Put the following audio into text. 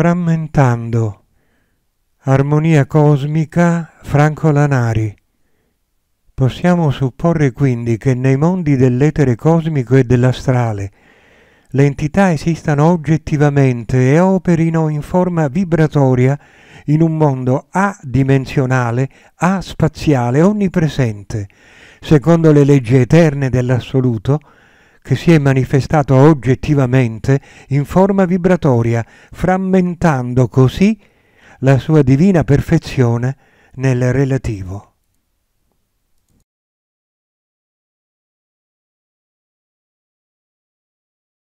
Frammentando. Armonia cosmica Franco Lanari. Possiamo supporre quindi che nei mondi dell'etere cosmico e dell'astrale le entità esistano oggettivamente e operino in forma vibratoria in un mondo adimensionale, a-spaziale, onnipresente, secondo le leggi eterne dell'assoluto, che si è manifestato oggettivamente in forma vibratoria, frammentando così la sua divina perfezione nel relativo.